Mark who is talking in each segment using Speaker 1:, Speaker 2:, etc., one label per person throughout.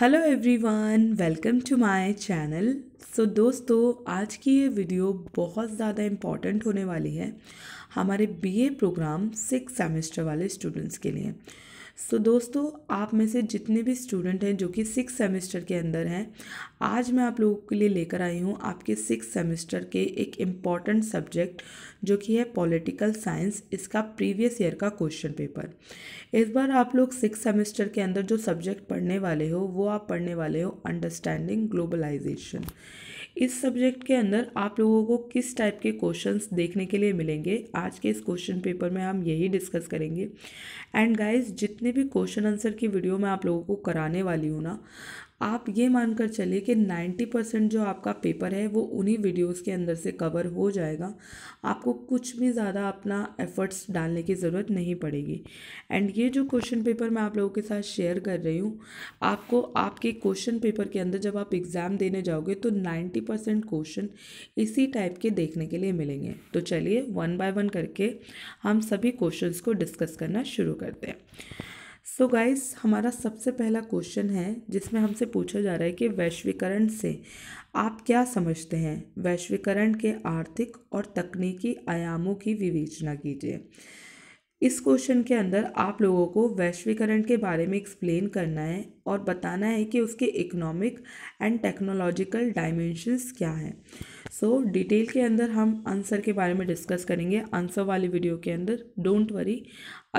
Speaker 1: hello everyone welcome to my channel so दोस्तों आज की ये वीडियो बहुत ज़्यादा इम्पॉर्टेंट होने वाली है हमारे बीए प्रोग्राम सिक्स सेमेस्टर वाले स्टूडेंट्स के लिए सो so, दोस्तों आप में से जितने भी स्टूडेंट हैं जो कि सिक्स सेमेस्टर के अंदर हैं आज मैं आप लोगों के लिए लेकर आई हूँ आपके सिक्स सेमेस्टर के एक इम्पॉर्टेंट सब्जेक्ट जो कि है पॉलिटिकल साइंस इसका प्रीवियस ईयर का क्वेश्चन पेपर इस बार आप लोग सिक्स सेमेस्टर के अंदर जो सब्जेक्ट पढ़ने वाले हो वो आप पढ़ने वाले हो अंडरस्टैंडिंग ग्लोबलाइजेशन इस सब्जेक्ट के अंदर आप लोगों को किस टाइप के क्वेश्चंस देखने के लिए मिलेंगे आज के इस क्वेश्चन पेपर में हम यही डिस्कस करेंगे एंड गाइज जितने भी क्वेश्चन आंसर की वीडियो मैं आप लोगों को कराने वाली हूँ ना आप ये मानकर चलिए कि 90 परसेंट जो आपका पेपर है वो उन्हीं वीडियोस के अंदर से कवर हो जाएगा आपको कुछ भी ज़्यादा अपना एफ़र्ट्स डालने की ज़रूरत नहीं पड़ेगी एंड ये जो क्वेश्चन पेपर मैं आप लोगों के साथ शेयर कर रही हूँ आपको आपके क्वेश्चन पेपर के अंदर जब आप एग्ज़ाम देने जाओगे तो नाइन्टी क्वेश्चन इसी टाइप के देखने के लिए मिलेंगे तो चलिए वन बाय वन करके हम सभी क्वेश्चन को डिस्कस करना शुरू करते हैं सो so गाइस हमारा सबसे पहला क्वेश्चन है जिसमें हमसे पूछा जा रहा है कि वैश्वीकरण से आप क्या समझते हैं वैश्वीकरण के आर्थिक और तकनीकी आयामों की विवेचना कीजिए इस क्वेश्चन के अंदर आप लोगों को वैश्वीकरण के बारे में एक्सप्लेन करना है और बताना है कि उसके इकोनॉमिक एंड टेक्नोलॉजिकल डायमेंशंस क्या हैं सो so, डिटेल के अंदर हम आंसर के बारे में डिस्कस करेंगे आंसर वाली वीडियो के अंदर डोंट वरी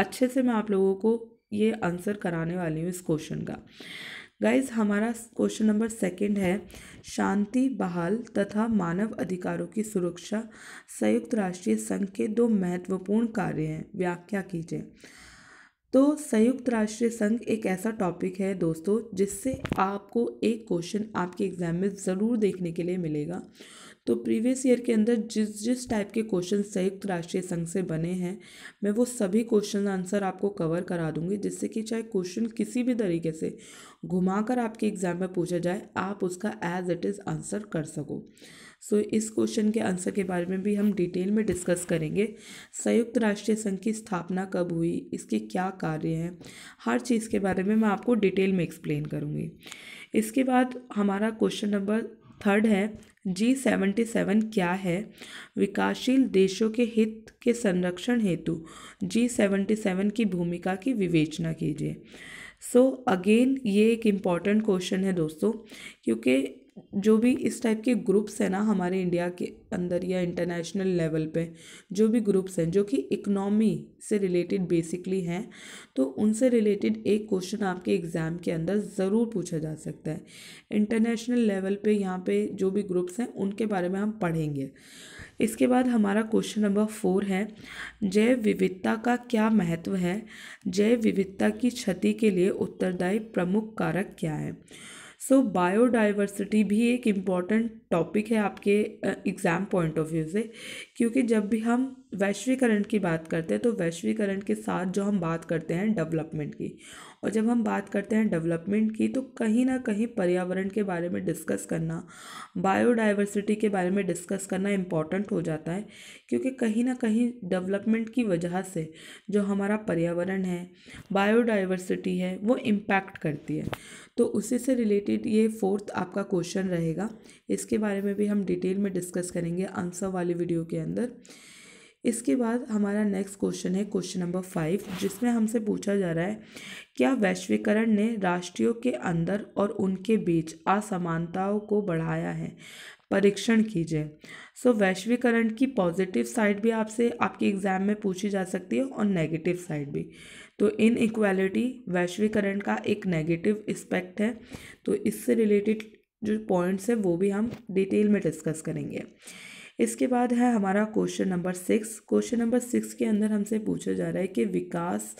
Speaker 1: अच्छे से मैं आप लोगों को ये आंसर कराने वाली हूँ इस क्वेश्चन का गाइज हमारा क्वेश्चन नंबर सेकंड है शांति बहाल तथा मानव अधिकारों की सुरक्षा संयुक्त राष्ट्रीय संघ के दो महत्वपूर्ण कार्य हैं व्याख्या कीजिए तो संयुक्त राष्ट्रीय संघ एक ऐसा टॉपिक है दोस्तों जिससे आपको एक क्वेश्चन आपके एग्जाम में ज़रूर देखने के लिए मिलेगा तो प्रीवियस ईयर के अंदर जिस जिस टाइप के क्वेश्चन संयुक्त राष्ट्रीय संघ से बने हैं मैं वो सभी क्वेश्चन आंसर आपको कवर करा दूंगी जिससे कि चाहे क्वेश्चन किसी भी तरीके से घुमाकर आपके एग्ज़ाम में पूछा जाए आप उसका एज इट इज़ आंसर कर सको सो so, इस क्वेश्चन के आंसर के बारे में भी हम डिटेल में डिस्कस करेंगे संयुक्त राष्ट्रीय संघ की स्थापना कब हुई इसके क्या कार्य हैं हर चीज़ के बारे में मैं आपको डिटेल में एक्सप्लेन करूँगी इसके बाद हमारा क्वेश्चन नंबर थर्ड है जी सेवेंटी सेवन क्या है विकासशील देशों के हित के संरक्षण हेतु जी सेवेंटी सेवन की भूमिका की विवेचना कीजिए सो so, अगेन ये एक इम्पॉर्टेंट क्वेश्चन है दोस्तों क्योंकि जो भी इस टाइप के ग्रुप्स हैं ना हमारे इंडिया के अंदर या इंटरनेशनल लेवल पे जो भी ग्रुप्स हैं जो कि इकनॉमी से रिलेटेड बेसिकली हैं तो उनसे रिलेटेड एक क्वेश्चन आपके एग्ज़ाम के अंदर ज़रूर पूछा जा सकता है इंटरनेशनल लेवल पे यहाँ पे जो भी ग्रुप्स हैं उनके बारे में हम पढ़ेंगे इसके बाद हमारा क्वेश्चन नंबर फोर है जैव विविधता का क्या महत्व है जैव विविधता की क्षति के लिए उत्तरदायी प्रमुख कारक क्या है सो so, बायोडाइवर्सिटी भी एक इम्पॉर्टेंट टॉपिक है आपके एग्ज़ाम पॉइंट ऑफ व्यू से क्योंकि जब भी हम वैश्वीकरण की बात करते हैं तो वैश्वीकरण के साथ जो हम बात करते हैं डेवलपमेंट की और जब हम बात करते हैं डेवलपमेंट की तो कहीं ना कहीं पर्यावरण के बारे में डिस्कस करना बायोडाइवर्सिटी के बारे में डिस्कस करना इम्पॉर्टेंट हो जाता है क्योंकि कहीं ना कहीं डेवलपमेंट की वजह से जो हमारा पर्यावरण है बायोडाइवर्सिटी है वो इम्पैक्ट करती है तो उसी से रिलेटेड ये फोर्थ आपका क्वेश्चन रहेगा इसके बारे में भी हम डिटेल में डिस्कस करेंगे आंसर वाली वीडियो के अंदर अंदर इसके बाद हमारा नेक्स्ट क्वेश्चन है क्वेश्चन नंबर फाइव जिसमें हमसे पूछा जा रहा है क्या वैश्वीकरण ने राष्ट्रियों के अंदर और उनके बीच असमानताओं को बढ़ाया है परीक्षण कीजिए सो so, वैश्वीकरण की पॉजिटिव साइड भी आपसे आपके एग्ज़ाम में पूछी जा सकती है और नेगेटिव साइड भी तो इन इक्वालिटी वैश्वीकरण का एक नेगेटिव इस्पेक्ट है तो इससे रिलेटेड जो पॉइंट्स हैं वो भी हम डिटेल में डिस्कस करेंगे इसके बाद है हमारा question number six question number six के अंदर हमसे पूछा जा रहा है कि विकास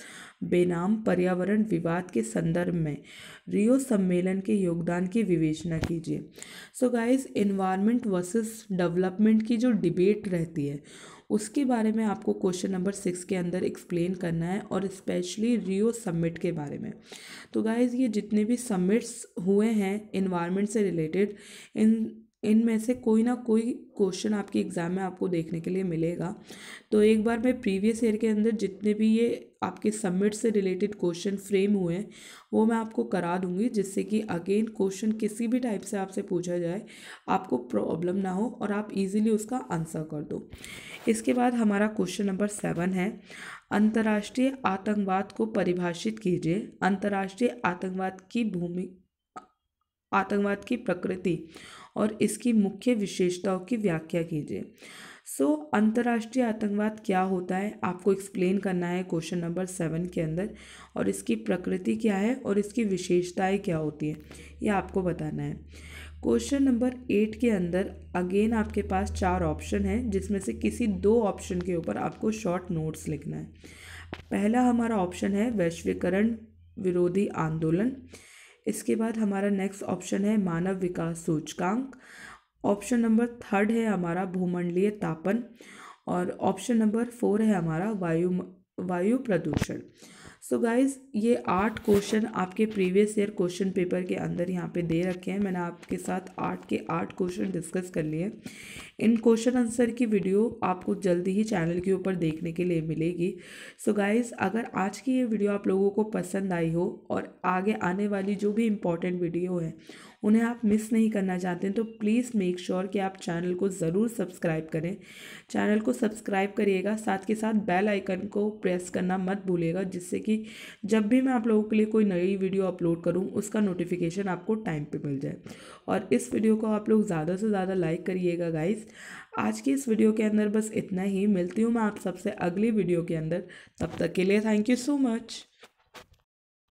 Speaker 1: बेनाम पर्यावरण विवाद के संदर्भ में रियो सम्मेलन के योगदान की विवेचना कीजिए so guys environment versus development की जो डिबेट रहती है उसके बारे में आपको क्वेश्चन नंबर सिक्स के अंदर एक्सप्लेन करना है और स्पेशली रियो समिट के बारे में तो गाइज़ ये जितने भी समिट्स हुए हैं इन्वायरमेंट से रिलेटेड इन इनमें से कोई ना कोई क्वेश्चन आपके एग्ज़ाम में आपको देखने के लिए मिलेगा तो एक बार मैं प्रीवियस ईयर के अंदर जितने भी ये आपके सबमिट से रिलेटेड क्वेश्चन फ्रेम हुए हैं वो मैं आपको करा दूंगी जिससे कि अगेन क्वेश्चन किसी भी टाइप से आपसे पूछा जाए आपको प्रॉब्लम ना हो और आप इजीली उसका आंसर कर दो इसके बाद हमारा क्वेश्चन नंबर सेवन है अंतर्राष्ट्रीय आतंकवाद को परिभाषित कीजिए अंतर्राष्ट्रीय आतंकवाद की भूमि आतंकवाद की प्रकृति और इसकी मुख्य विशेषताओं की व्याख्या कीजिए सो so, अंतर्राष्ट्रीय आतंकवाद क्या होता है आपको एक्सप्लेन करना है क्वेश्चन नंबर सेवन के अंदर और इसकी प्रकृति क्या है और इसकी विशेषताएं क्या होती है ये आपको बताना है क्वेश्चन नंबर एट के अंदर अगेन आपके पास चार ऑप्शन हैं जिसमें से किसी दो ऑप्शन के ऊपर आपको शॉर्ट नोट्स लिखना है पहला हमारा ऑप्शन है वैश्वीकरण विरोधी आंदोलन इसके बाद हमारा नेक्स्ट ऑप्शन है मानव विकास सूचकांक ऑप्शन नंबर थर्ड है हमारा भूमंडलीय तापन और ऑप्शन नंबर फोर है हमारा वायु वायु प्रदूषण सो so गाइज़ ये आठ क्वेश्चन आपके प्रीवियस ईयर क्वेश्चन पेपर के अंदर यहाँ पे दे रखे हैं मैंने आपके साथ आठ के आठ क्वेश्चन डिस्कस कर लिए इन क्वेश्चन आंसर की वीडियो आपको जल्दी ही चैनल के ऊपर देखने के लिए मिलेगी सो so गाइज़ अगर आज की ये वीडियो आप लोगों को पसंद आई हो और आगे आने वाली जो भी इम्पोर्टेंट वीडियो है उन्हें आप मिस नहीं करना चाहते तो प्लीज़ मेक श्योर कि आप चैनल को ज़रूर सब्सक्राइब करें चैनल को सब्सक्राइब करिएगा साथ के साथ बेल आइकन को प्रेस करना मत भूलेगा जिससे कि जब भी मैं आप लोगों के लिए कोई नई वीडियो अपलोड करूँ उसका नोटिफिकेशन आपको टाइम पर मिल जाए और इस वीडियो को आप लोग ज़्यादा से ज़्यादा लाइक करिएगा गाइज आज की इस वीडियो के अंदर बस इतना ही मिलती हूँ मैं आप सबसे अगली वीडियो के अंदर तब तक के लिए थैंक यू सो मच